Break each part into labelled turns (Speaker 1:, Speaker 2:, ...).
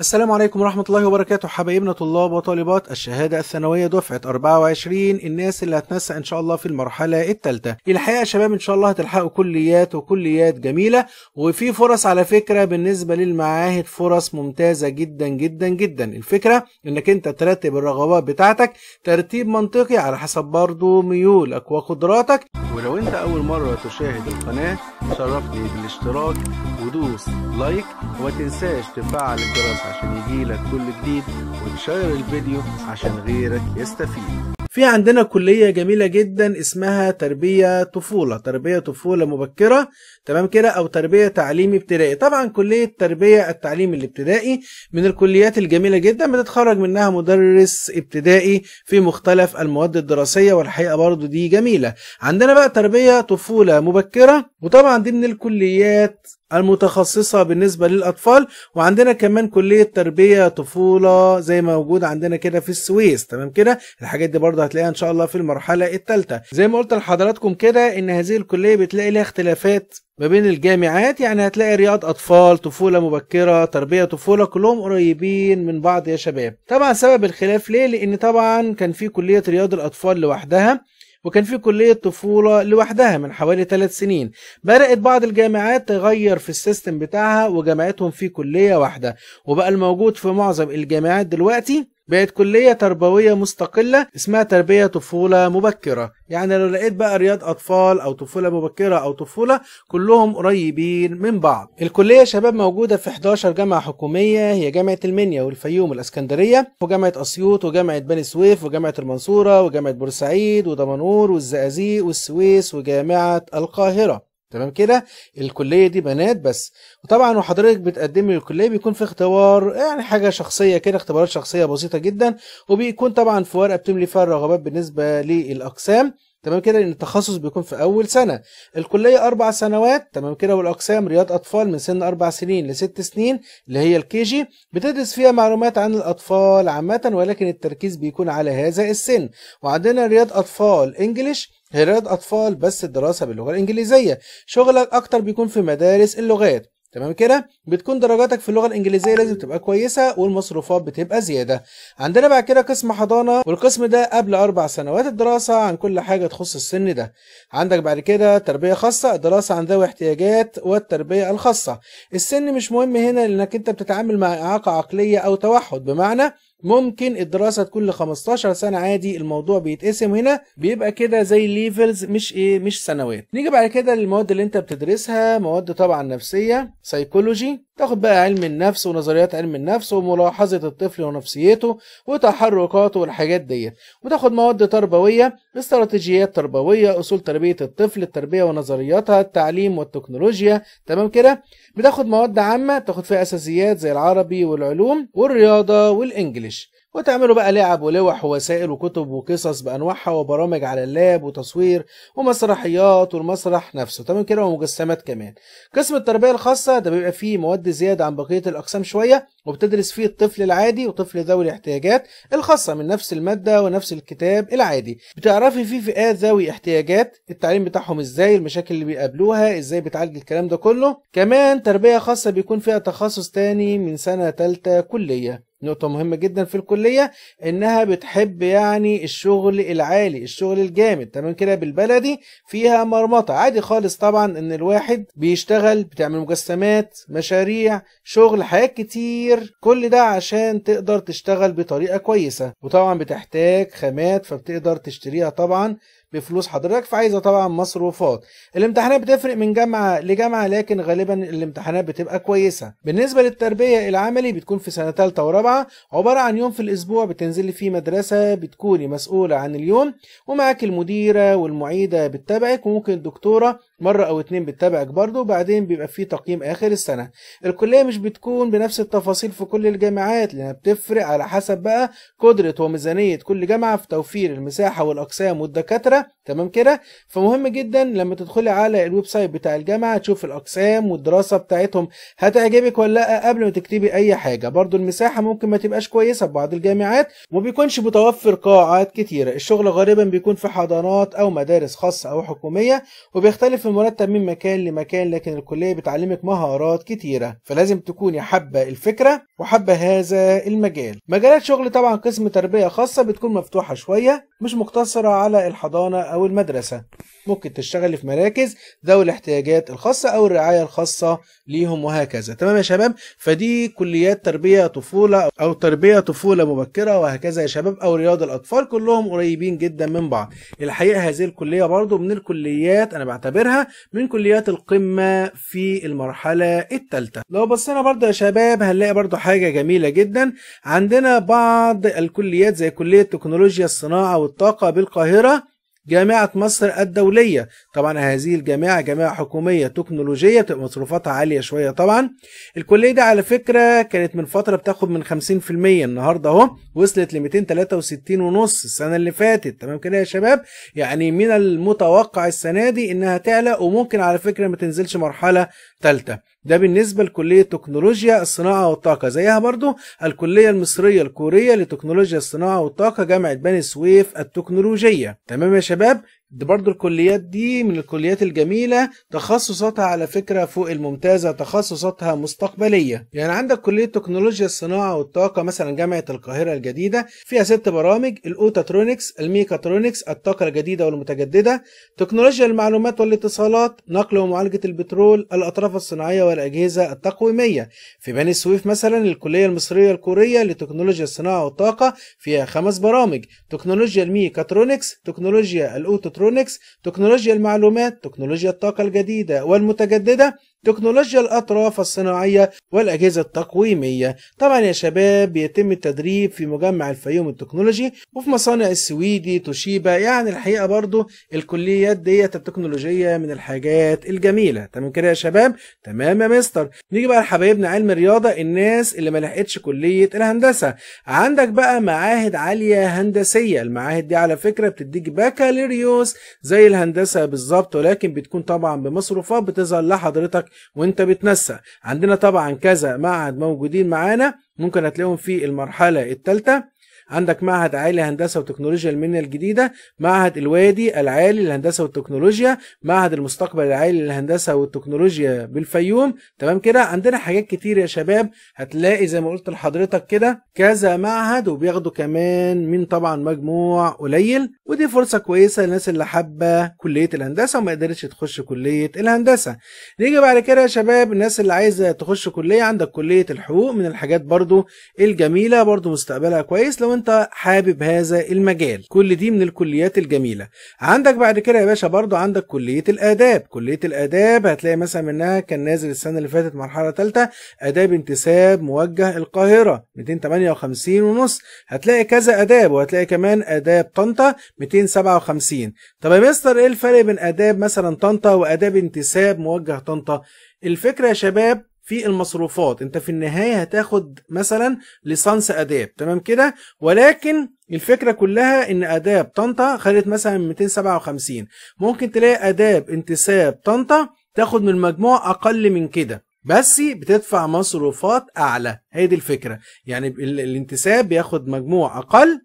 Speaker 1: السلام عليكم ورحمة الله وبركاته حبايبنا طلاب وطالبات الشهادة الثانوية دفعة 24 الناس اللي هتنسق إن شاء الله في المرحلة الثالثة الحقيقة يا شباب إن شاء الله هتلحقوا كليات وكليات جميلة وفي فرص على فكرة بالنسبة للمعاهد فرص ممتازة جدا جدا جدا الفكرة إنك أنت ترتب الرغبات بتاعتك ترتيب منطقي على حسب برضه ميولك وقدراتك ولو انت اول مرة تشاهد القناة شرفني بالاشتراك ودوس لايك وما تنساش تفعل الجرس عشان يجيلك كل جديد وتشير الفيديو عشان غيرك يستفيد في عندنا كلية جميلة جدا اسمها تربية طفولة تربية طفولة مبكرة تمام كده أو تربية تعليمي ابتدائي طبعا كلية تربية التعليم الابتدائي من الكليات الجميلة جدا بتتخرج منها مدرس ابتدائي في مختلف المواد الدراسية والحقيقة برضو دي جميلة عندنا بقى تربية طفولة مبكرة وطبعا دي من الكليات المتخصصة بالنسبة للأطفال وعندنا كمان كلية تربية طفولة زي ما موجود عندنا كده في السويس تمام كده الحاجات دي برضه هتلاقيها إن شاء الله في المرحلة الثالثة زي ما قلت لحضراتكم كده إن هذه الكلية بتلاقي لها اختلافات ما بين الجامعات يعني هتلاقي رياض اطفال طفوله مبكره تربيه طفوله كلهم قريبين من بعض يا شباب طبعا سبب الخلاف ليه لان طبعا كان في كليه رياض الاطفال لوحدها وكان في كلية طفولة لوحدها من حوالي ثلاث سنين بدأت بعض الجامعات تغير في السيستم بتاعها وجامعتهم في كلية واحدة وبقى الموجود في معظم الجامعات دلوقتي بقت كلية تربوية مستقلة اسمها تربية طفولة مبكرة يعني لو لقيت بقى رياض أطفال أو طفولة مبكرة أو طفولة كلهم قريبين من بعض الكلية شباب موجودة في 11 جامعة حكومية هي جامعة المنيا والفيوم والإسكندرية وجامعة أسيوط وجامعة بني سويف وجامعة المنصورة وجامعة بورسعيد ودمنهور والزقازيق والسويس وجامعة القاهرة تمام كده الكليه دي بنات بس وطبعا وحضرتك بتقدمي الكليه بيكون في اختبار يعني حاجه شخصيه كده اختبارات شخصيه بسيطه جدا وبيكون طبعا في ورقه بتملي فيها الرغبات بالنسبه للاقسام تمام كده لان التخصص بيكون في اول سنه الكليه اربع سنوات تمام كده والاقسام رياض اطفال من سن اربع سنين لست سنين اللي هي الكيجي بتدرس فيها معلومات عن الاطفال عامه ولكن التركيز بيكون على هذا السن وعندنا رياض اطفال انجلش هراد أطفال بس الدراسة باللغة الإنجليزية شغلك أكتر بيكون في مدارس اللغات تمام كده بتكون درجاتك في اللغه الانجليزيه لازم تبقى كويسه والمصروفات بتبقى زياده عندنا بعد كده قسم حضانه والقسم ده قبل اربع سنوات الدراسه عن كل حاجه تخص السن ده عندك بعد كده تربيه خاصه الدراسه عن ذوي احتياجات والتربيه الخاصه السن مش مهم هنا لانك انت بتتعامل مع اعاقه عقليه او توحد بمعنى ممكن الدراسة كل 15 سنة عادي الموضوع بيتقسم هنا بيبقى كده زي ليفلز مش ايه مش سنوات نيجي بعد كده للمواد اللي انت بتدرسها مواد طبعا نفسية سيكولوجي تاخد بقى علم النفس ونظريات علم النفس وملاحظة الطفل ونفسيته وتحركاته والحاجات ديت وتاخد مواد تربوية استراتيجيات تربوية أصول تربية الطفل التربية ونظرياتها التعليم والتكنولوجيا تمام كده بتاخد مواد عامة تاخد فيها أساسيات زي العربي والعلوم والرياضة والإنجليش وتعملوا بقى لعب ولوح ووسائل وكتب وقصص بانواعها وبرامج على اللاب وتصوير ومسرحيات والمسرح نفسه تمام كده ومجسمات كمان قسم التربيه الخاصه ده بيبقى فيه مواد زياده عن بقيه الاقسام شويه وبتدرس فيه الطفل العادي وطفل ذوي الاحتياجات الخاصه من نفس الماده ونفس الكتاب العادي بتعرفي فيه فئات ذوي احتياجات التعليم بتاعهم ازاي المشاكل اللي بيقابلوها ازاي بتعالج الكلام ده كله كمان تربيه خاصه بيكون فيها تخصص تاني من سنه ثالثه كليه نقطة مهمة جدا في الكلية انها بتحب يعني الشغل العالي الشغل الجامد تمام كده بالبلدي فيها مرمطة عادي خالص طبعا ان الواحد بيشتغل بتعمل مجسمات مشاريع شغل حاجات كتير كل ده عشان تقدر تشتغل بطريقة كويسة وطبعا بتحتاج خامات فبتقدر تشتريها طبعا بفلوس حضرتك فعايزه طبعا مصروفات الامتحانات بتفرق من جامعه لجامعه لكن غالبا الامتحانات بتبقى كويسه بالنسبه للتربيه العملي بتكون في سنه ثالثه ورابعه عباره عن يوم في الاسبوع بتنزلي فيه مدرسه بتكوني مسؤوله عن اليوم ومعاك المديره والمعيده بتتابعك وممكن الدكتوره مره او اتنين بتتابعك برضه وبعدين بيبقى فيه تقييم اخر السنه الكليه مش بتكون بنفس التفاصيل في كل الجامعات لانها بتفرق على حسب بقى قدره وميزانيه كل جامعه في توفير المساحه والاقسام والدكاتره Yeah. تمام كده فمهم جدا لما تدخلي على الويب سايت بتاع الجامعه تشوف الاقسام والدراسه بتاعتهم هتعجبك ولا لا قبل ما تكتبي اي حاجه برضو المساحه ممكن ما تبقاش كويسه في بعض الجامعات وما بيكونش متوفر قاعات كتيره الشغل غالبا بيكون في حضانات او مدارس خاصه او حكوميه وبيختلف المرتب من مكان لمكان لكن الكليه بتعلمك مهارات كتيره فلازم تكوني حابه الفكره وحابه هذا المجال مجالات شغل طبعا قسم تربيه خاصه بتكون مفتوحه شويه مش مقتصره على الحضانه أو المدرسة ممكن تشتغل في مراكز ذوي الاحتياجات الخاصة أو الرعاية الخاصة ليهم وهكذا تمام يا شباب فدي كليات تربية طفولة أو تربية طفولة مبكرة وهكذا يا شباب أو رياض الأطفال كلهم قريبين جدا من بعض الحقيقة هذه الكلية برضو من الكليات أنا بعتبرها من كليات القمة في المرحلة الثالثة لو بصينا برضو يا شباب هنلاقي برضو حاجة جميلة جدا عندنا بعض الكليات زي كلية تكنولوجيا الصناعة والطاقة بالقاهرة جامعة مصر الدولية طبعا هذه الجامعة جامعة حكومية تكنولوجية بتبقى مصروفاتها عالية شوية طبعا الكلية دي على فكرة كانت من فترة بتاخد من 50% النهاردة اهو وصلت ل 263 ونص السنة اللي فاتت تمام كده يا شباب يعني من المتوقع السنة دي انها تعلى وممكن على فكرة ما تنزلش مرحلة ثالثه ده بالنسبه لكليه تكنولوجيا الصناعه والطاقه زيها برضو الكليه المصريه الكوريه لتكنولوجيا الصناعه والطاقه جامعه بني سويف التكنولوجيه تمام يا شباب دي برضو الكليات دي من الكليات الجميلة تخصصاتها على فكرة فوق الممتازة تخصصاتها مستقبلية يعني عندك كلية تكنولوجيا الصناعة والطاقة مثلا جامعة القاهرة الجديدة فيها ست برامج الأوتاترونكس الميكاترونكس الطاقة الجديدة والمتجددة تكنولوجيا المعلومات والاتصالات نقل ومعالجة البترول الأطراف الصناعية والأجهزة التقويمية في بني سويف مثلا الكلية المصرية الكورية لتكنولوجيا الصناعة والطاقة فيها خمس برامج تكنولوجيا الميكاترونكس تكنولوجيا الأوتاترونكس الكترونكس تكنولوجيا المعلومات تكنولوجيا الطاقة الجديدة والمتجددة تكنولوجيا الأطراف الصناعية والأجهزة التقويمية طبعا يا شباب بيتم التدريب في مجمع الفيوم التكنولوجي وفي مصانع السويدي توشيبا يعني الحقيقة برضو الكليات ديت التكنولوجية من الحاجات الجميلة تمام كده يا شباب تمام يا مستر نيجي بقى لحبايبنا علم الرياضة الناس اللي ما لحقتش كلية الهندسة عندك بقى معاهد عالية هندسية المعاهد دي على فكرة بتديك بكالوريوس زي الهندسة بالظبط ولكن بتكون طبعا بمصروفات بتظهر لحضرتك وانت بتنسى عندنا طبعا كذا معهد موجودين معانا ممكن هتلاقيهم في المرحله الثالثه عندك معهد عالي هندسه وتكنولوجيا المنيا الجديده معهد الوادي العالي للهندسه والتكنولوجيا معهد المستقبل العالي للهندسه والتكنولوجيا بالفيوم تمام كده عندنا حاجات كتير يا شباب هتلاقي زي ما قلت لحضرتك كده كذا معهد وبياخدوا كمان من طبعا مجموع قليل ودي فرصه كويسه للناس اللي حابه كليه الهندسه وما قدرتش تخش كليه الهندسه نيجي بعد كده يا شباب الناس اللي عايزه تخش كليه عندك كليه الحقوق من الحاجات برضو الجميله برضو مستقبلها كويس لو انت حابب هذا المجال كل دي من الكليات الجميله عندك بعد كده يا باشا برضو عندك كليه الاداب كليه الاداب هتلاقي مثلا منها كان نازل السنه اللي فاتت مرحله ثالثه اداب انتساب موجه القاهره 258 ونص هتلاقي كذا اداب وهتلاقي كمان اداب طنطا 257 طب يا مستر ايه الفرق بين اداب مثلا طنطا واداب انتساب موجه طنطا الفكره يا شباب في المصروفات انت في النهايه هتاخد مثلا ليسانس اداب تمام كده ولكن الفكره كلها ان اداب طنطا خدت مثلا 257 ممكن تلاقي اداب انتساب طنطا تاخد من المجموع اقل من كده بس بتدفع مصروفات اعلى هي دي الفكره يعني الانتساب بياخد مجموع اقل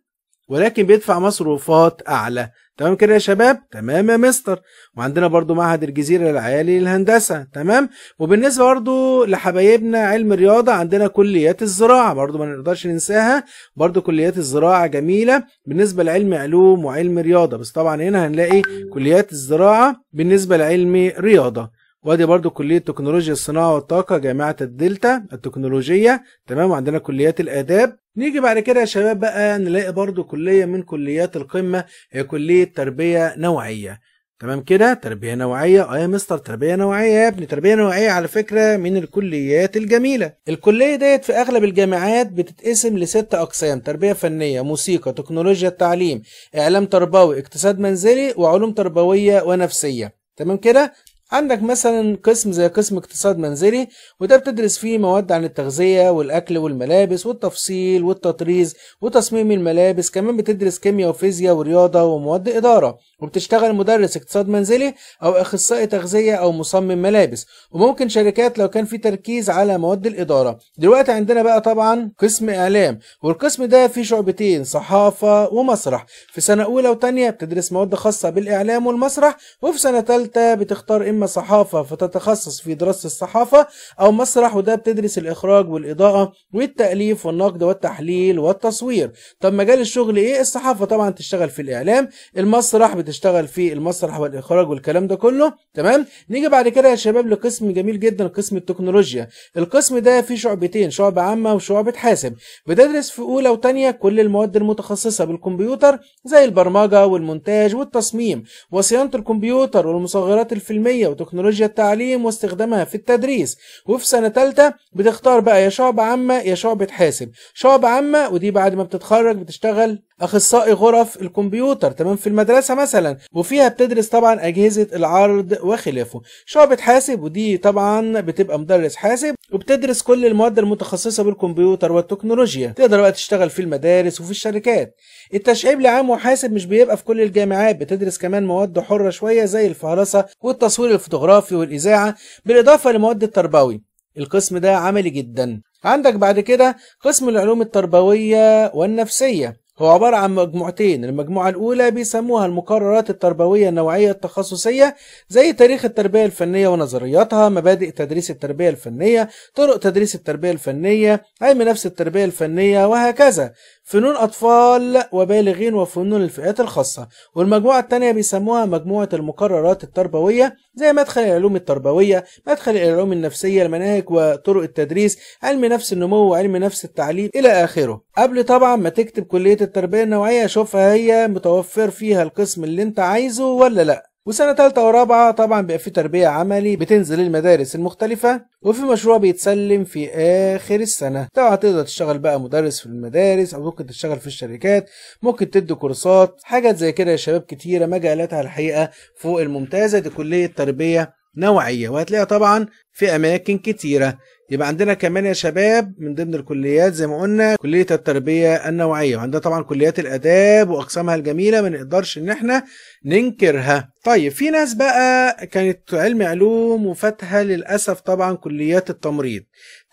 Speaker 1: ولكن بيدفع مصروفات اعلى تمام كده يا شباب تمام يا مستر وعندنا برضو معهد الجزيره العالي للهندسه تمام وبالنسبه برضو لحبايبنا علم الرياضه عندنا كليات الزراعه برضو ما نقدرش ننساها برضو كليات الزراعه جميله بالنسبه لعلم علوم وعلم رياضه بس طبعا هنا هنلاقي كليات الزراعه بالنسبه لعلم رياضه وادي برضو كلية تكنولوجيا الصناعة والطاقة جامعة الدلتا التكنولوجية تمام وعندنا كليات الآداب نيجي بعد كده يا شباب بقى نلاقي برضو كلية من كليات القمة هي كلية تربية نوعية تمام كده تربية نوعية اه يا مستر تربية نوعية يا ابني تربية نوعية على فكرة من الكليات الجميلة الكلية ديت في اغلب الجامعات بتتقسم لست اقسام تربية فنية موسيقى تكنولوجيا التعليم اعلام تربوي اقتصاد منزلي وعلوم تربوية ونفسية تمام كده عندك مثلا قسم زي قسم اقتصاد منزلي وده بتدرس فيه مواد عن التغذية والأكل والملابس والتفصيل والتطريز وتصميم الملابس كمان بتدرس كيمياء وفيزياء ورياضة ومواد إدارة وبتشتغل مدرس اقتصاد منزلي او اخصائي تغذيه او مصمم ملابس وممكن شركات لو كان في تركيز على مواد الاداره دلوقتي عندنا بقى طبعا قسم اعلام والقسم ده فيه شعبتين صحافه ومسرح في سنه اولى وثانيه بتدرس مواد خاصه بالاعلام والمسرح وفي سنه ثالثه بتختار اما صحافه فتتخصص في دراسه الصحافه او مسرح وده بتدرس الاخراج والاضاءه والتاليف والنقد والتحليل والتصوير طب مجال الشغل ايه الصحافه طبعا تشتغل في الاعلام المسرح بتشتغل بتشتغل في المسرح والاخراج والكلام ده كله تمام نيجي بعد كده يا شباب لقسم جميل جدا قسم التكنولوجيا القسم ده فيه شعبتين شعبة عامة وشعبة حاسب بتدرس في اولى وثانيه كل المواد المتخصصة بالكمبيوتر زي البرمجة والمونتاج والتصميم وصيانة الكمبيوتر والمصغرات الفيلمية وتكنولوجيا التعليم واستخدامها في التدريس وفي سنة ثالثه بتختار بقى يا شعبة عامة يا شعبة حاسب شعبة عامة ودي بعد ما بتتخرج بتشتغل اخصائي غرف الكمبيوتر تمام في المدرسه مثلا وفيها بتدرس طبعا اجهزه العرض وخلافه شعبه حاسب ودي طبعا بتبقى مدرس حاسب وبتدرس كل المواد المتخصصه بالكمبيوتر والتكنولوجيا تقدر بقى تشتغل في المدارس وفي الشركات التشعيب لعام وحاسب مش بيبقى في كل الجامعات بتدرس كمان مواد حره شويه زي الفهرسه والتصوير الفوتوغرافي والاذاعه بالاضافه لمواد التربوي القسم ده عملي جدا عندك بعد كده قسم العلوم التربوية والنفسية هو عبارة عن مجموعتين المجموعة الأولى بيسموها المقررات التربوية النوعية التخصصية زي تاريخ التربية الفنية ونظرياتها مبادئ تدريس التربية الفنية طرق تدريس التربية الفنية علم نفس التربية الفنية وهكذا فنون أطفال وبالغين وفنون الفئات الخاصة والمجموعة التانية بيسموها مجموعة المقررات التربوية زي مدخل العلوم التربوية مدخل العلوم النفسية المناهج وطرق التدريس علم نفس النمو وعلم نفس التعليم إلى آخره قبل طبعا ما تكتب كلية التربية النوعية شوفها هي متوفر فيها القسم اللي انت عايزه ولا لأ وسنة تالتة ورابعة طبعا بيبقى في تربية عملي بتنزل المدارس المختلفة وفي مشروع بيتسلم في آخر السنة طبعا تقدر تشتغل بقى مدرس في المدارس أو ممكن تشتغل في الشركات ممكن تدي كورسات حاجات زي كده يا شباب كتيرة مجالاتها الحقيقة فوق الممتازة دي كلية تربية نوعية وهتلاقيها طبعا في أماكن كتيرة يبقى عندنا كمان يا شباب من ضمن الكليات زي ما قلنا كليه التربيه النوعيه وعندنا طبعا كليات الاداب واقسامها الجميله ما نقدرش ان احنا ننكرها طيب في ناس بقى كانت علم علوم وفاتها للاسف طبعا كليات التمريض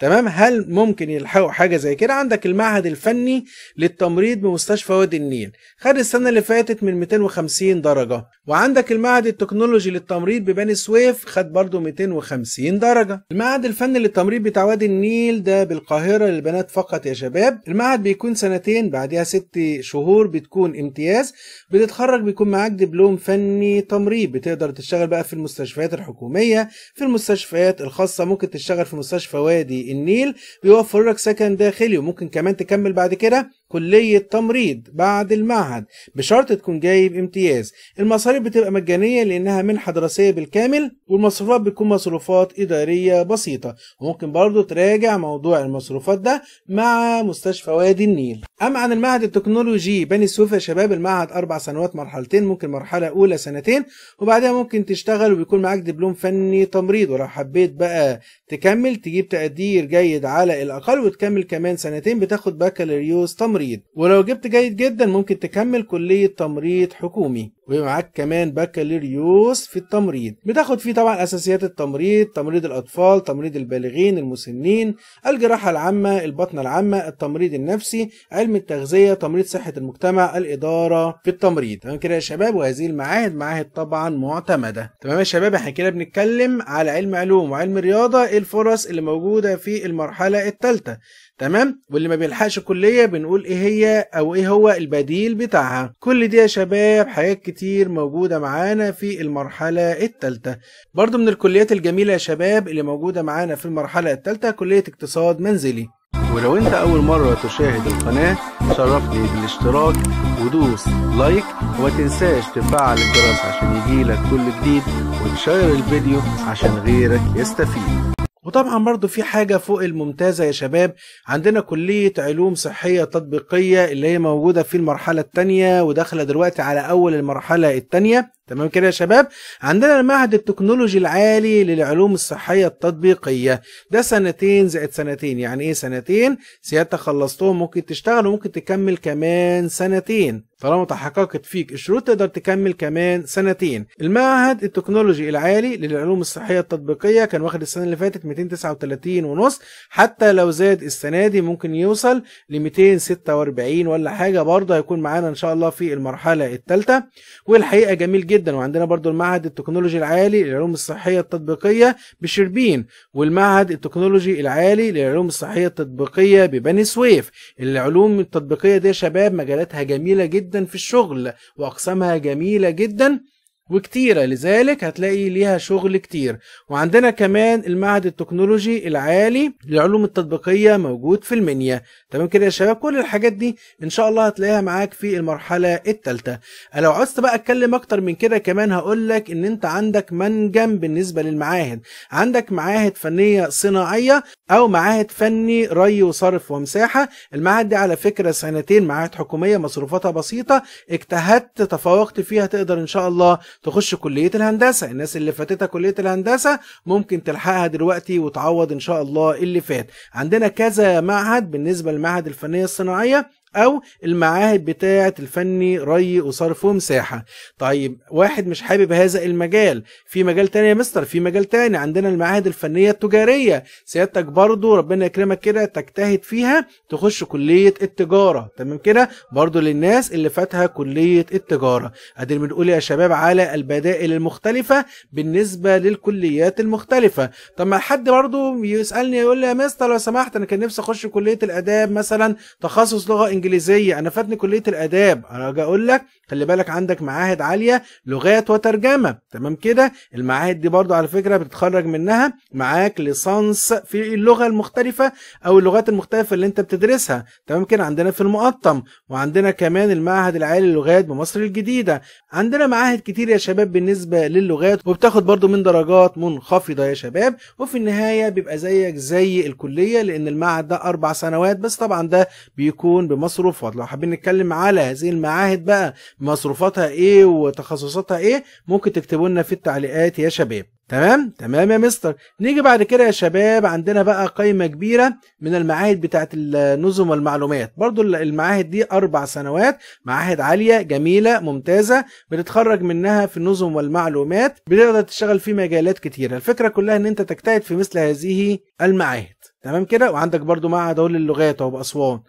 Speaker 1: تمام هل ممكن يلحقوا حاجه زي كده عندك المعهد الفني للتمريض بمستشفى وادي النيل خد السنه اللي فاتت من 250 درجه وعندك المعهد التكنولوجي للتمريض ببني سويف خد برضه 250 درجه المعهد الفني للتمريض بتاع وادي النيل ده بالقاهره للبنات فقط يا شباب المعهد بيكون سنتين بعدها ست شهور بتكون امتياز بتتخرج بيكون معاك دبلوم فني تمريض بتقدر تشتغل بقى في المستشفيات الحكوميه في المستشفيات الخاصه ممكن تشتغل في مستشفى وادي النيل بيوفر لك سكن داخلي وممكن كمان تكمل بعد كده كلية تمريض بعد المعهد بشرط تكون جايب امتياز المصاريف بتبقى مجانية لأنها منحة دراسية بالكامل والمصروفات بتكون مصروفات إدارية بسيطة وممكن برضو تراجع موضوع المصروفات ده مع مستشفى وادي النيل أما عن المعهد التكنولوجي بني سويف يا شباب المعهد أربع سنوات مرحلتين ممكن مرحلة أولى سنتين وبعدها ممكن تشتغل وبيكون معاك دبلوم فني تمريض ولو حبيت بقى تكمل تجيب تقدير جيد على الأقل وتكمل كمان سنتين بتاخد بكالوريوس تمريض تمريض ولو جبت جيد جدا ممكن تكمل كلية تمريض حكومي ومعاك معاك كمان بكالوريوس في التمريض بتاخد فيه طبعا اساسيات التمريض تمريض الاطفال تمريض البالغين المسنين الجراحه العامه البطنه العامه التمريض النفسي علم التغذيه تمريض صحه المجتمع الاداره في التمريض تمام كده يا شباب وهذه المعاهد معاهد طبعا معتمده تمام يا شباب احنا كده بنتكلم على علم علوم وعلم رياضه الفرص اللي موجوده في المرحله الثالثه تمام واللي ما بيلحقش كليه بنقول ايه هي او ايه هو البديل بتاعها كل دي يا شباب حاجات كتير كتير موجودة معانا في المرحلة الثالثة برضو من الكليات الجميلة يا شباب اللي موجودة معانا في المرحلة الثالثة كلية اقتصاد منزلي ولو انت اول مرة تشاهد القناة شرفني بالاشتراك ودوس لايك وما تنساش تفعل الجرس عشان يجيلك كل جديد وتشير الفيديو عشان غيرك يستفيد وطبعا برضو في حاجة فوق الممتازة يا شباب عندنا كلية علوم صحية تطبيقية اللي هي موجودة في المرحلة التانية وداخلة دلوقتي على أول المرحلة التانية تمام كده يا شباب عندنا المعهد التكنولوجي العالي للعلوم الصحية التطبيقية ده سنتين زائد سنتين يعني ايه سنتين سيادتك خلصتهم ممكن تشتغل وممكن تكمل كمان سنتين طالما تحققت فيك الشروط تقدر تكمل كمان سنتين المعهد التكنولوجي العالي للعلوم الصحيه التطبيقيه كان واخد السنه اللي فاتت 239 ونص حتى لو زاد السنه دي ممكن يوصل ل 246 ولا حاجه برضه هيكون معانا ان شاء الله في المرحله الثالثه والحقيقه جميل جدا وعندنا برضه المعهد التكنولوجي العالي للعلوم الصحيه التطبيقيه بشربين والمعهد التكنولوجي العالي للعلوم الصحيه التطبيقيه ببني سويف العلوم التطبيقيه دي يا شباب مجالاتها جميله جدا جدا في الشغل وأقسامها جميلة جدا وكتيرة لذلك هتلاقي ليها شغل كتير وعندنا كمان المعهد التكنولوجي العالي للعلوم التطبيقية موجود في المنيا تمام كده يا شباب كل الحاجات دي ان شاء الله هتلاقيها معاك في المرحلة التالتة لو عزت بقى اتكلم اكتر من كده كمان هقولك ان انت عندك منجم بالنسبة للمعاهد عندك معاهد فنية صناعية او معاهد فني ري وصرف ومساحة المعاهد دي على فكرة سنتين معاهد حكومية مصروفاتها بسيطة اجتهدت تفوقت فيها تقدر ان شاء الله تخش كليه الهندسه الناس اللي فاتتها كليه الهندسه ممكن تلحقها دلوقتي وتعوض ان شاء الله اللي فات عندنا كذا معهد بالنسبه للمعهد الفنيه الصناعيه او المعاهد بتاعه الفني ري وصرف ومساحه طيب واحد مش حابب هذا المجال في مجال تاني يا مستر في مجال تاني عندنا المعاهد الفنيه التجاريه سيادتك برضو ربنا يكرمك كده تجتهد فيها تخش كليه التجاره تمام كده برضو للناس اللي فاتها كليه التجاره ادي بنقول يا شباب على البدائل المختلفه بالنسبه للكليات المختلفه طب ما حد برضو يسالني يقول لي يا مستر لو سمحت انا كان نفسي اخش كليه الاداب مثلا تخصص لغه الانجليزيه انا فاتني كليه الاداب انا اقول لك خلي بالك عندك معاهد عاليه لغات وترجمه تمام كده المعاهد دي برضو على فكره بتتخرج منها معاك ليسانس في اللغه المختلفه او اللغات المختلفه اللي انت بتدرسها تمام كده عندنا في المقطم وعندنا كمان المعهد العالي للغات بمصر الجديده عندنا معاهد كتير يا شباب بالنسبه للغات وبتاخد برضو من درجات منخفضه يا شباب وفي النهايه بيبقى زيك زي الكليه لان المعهد ده اربع سنوات بس طبعا ده بيكون بمصر مصروفات لو حابين نتكلم على هذه المعاهد بقى مصروفاتها ايه وتخصصاتها ايه ممكن تكتبوا لنا في التعليقات يا شباب تمام تمام يا مستر نيجي بعد كده يا شباب عندنا بقى قائمه كبيره من المعاهد بتاعه النظم والمعلومات برضو المعاهد دي اربع سنوات معاهد عاليه جميله ممتازه بتتخرج منها في النظم والمعلومات بتقدر تشتغل في مجالات كتيره الفكره كلها ان انت تجتهد في مثل هذه المعاهد تمام كده وعندك برضو معهد اهو للغات اهو باسوان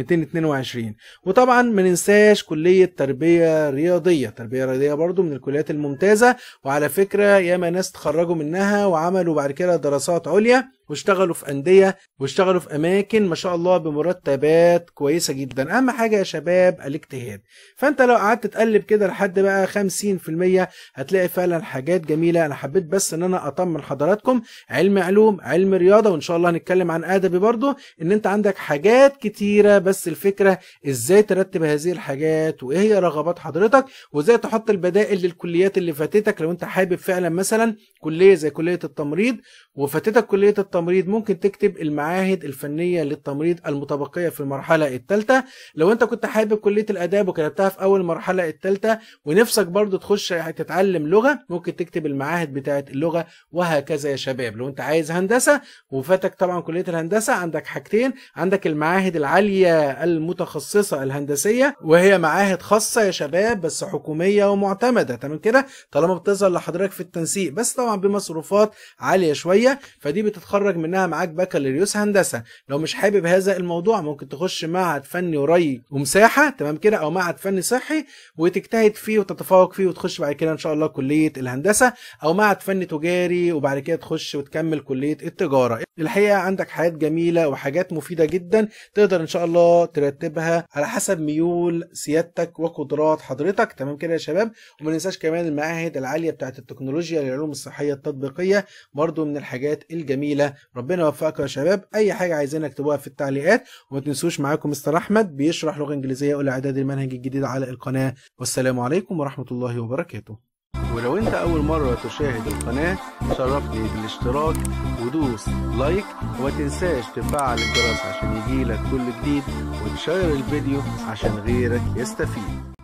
Speaker 1: 222 وطبعا ما ننساش كليه تربيه رياضيه تربيه رياضيه برضو من الكليات الممتازه وعلى فكره ياما ناس تخرجوا منها وعملوا بعد كده دراسات عليا واشتغلوا في انديه واشتغلوا في اماكن ما شاء الله بمرتبات كويسه جدا اهم حاجه يا شباب الاجتهاد فانت لو قعدت تقلب كده لحد بقى 50% هتلاقي فعلا حاجات جميله انا حبيت بس ان انا اطمن حضراتكم علم علوم علم رياضه وان شاء الله هنتكلم عن ادبي برضو ان انت عندك حاجات كتيره بس الفكره ازاي ترتب هذه الحاجات وايه هي رغبات حضرتك وازاي تحط البدائل للكليات اللي فاتتك لو انت حابب فعلا مثلا كليه زي كليه التمريض وفاتتك كليه التمريض التمريض ممكن تكتب المعاهد الفنية للتمريض المتبقية في المرحلة الثالثة لو انت كنت حابب كلية الآداب وكتبتها في أول المرحلة الثالثة ونفسك برضو تخش تتعلم لغة ممكن تكتب المعاهد بتاعة اللغة وهكذا يا شباب لو انت عايز هندسة وفاتك طبعا كلية الهندسة عندك حاجتين عندك المعاهد العالية المتخصصة الهندسية وهي معاهد خاصة يا شباب بس حكومية ومعتمدة تمام كده طالما بتظهر لحضرتك في التنسيق بس طبعا بمصروفات عالية شوية فدي بتتخرج تخرج منها معاك بكالوريوس هندسه لو مش حابب هذا الموضوع ممكن تخش معهد فني وري ومساحه تمام كده او معهد فني صحي وتجتهد فيه وتتفوق فيه وتخش بعد كده ان شاء الله كليه الهندسه او معهد فني تجاري وبعد كده تخش وتكمل كليه التجاره الحقيقه عندك حياه جميله وحاجات مفيده جدا تقدر ان شاء الله ترتبها على حسب ميول سيادتك وقدرات حضرتك تمام كده يا شباب وما ننساش كمان المعاهد العاليه بتاعه التكنولوجيا للعلوم الصحيه التطبيقيه برضو من الحاجات الجميله ربنا يوفقكم يا شباب اي حاجه عايزين اكتبوها في التعليقات وما تنسوش معاكم مستر احمد بيشرح لغه انجليزيه اعداد المنهج الجديد على القناه والسلام عليكم ورحمه الله وبركاته ولو انت اول مرة تشاهد القناة شرفني بالاشتراك ودوس لايك وما تنساش تفعل الجرس عشان يجيلك كل جديد وتشير الفيديو عشان غيرك يستفيد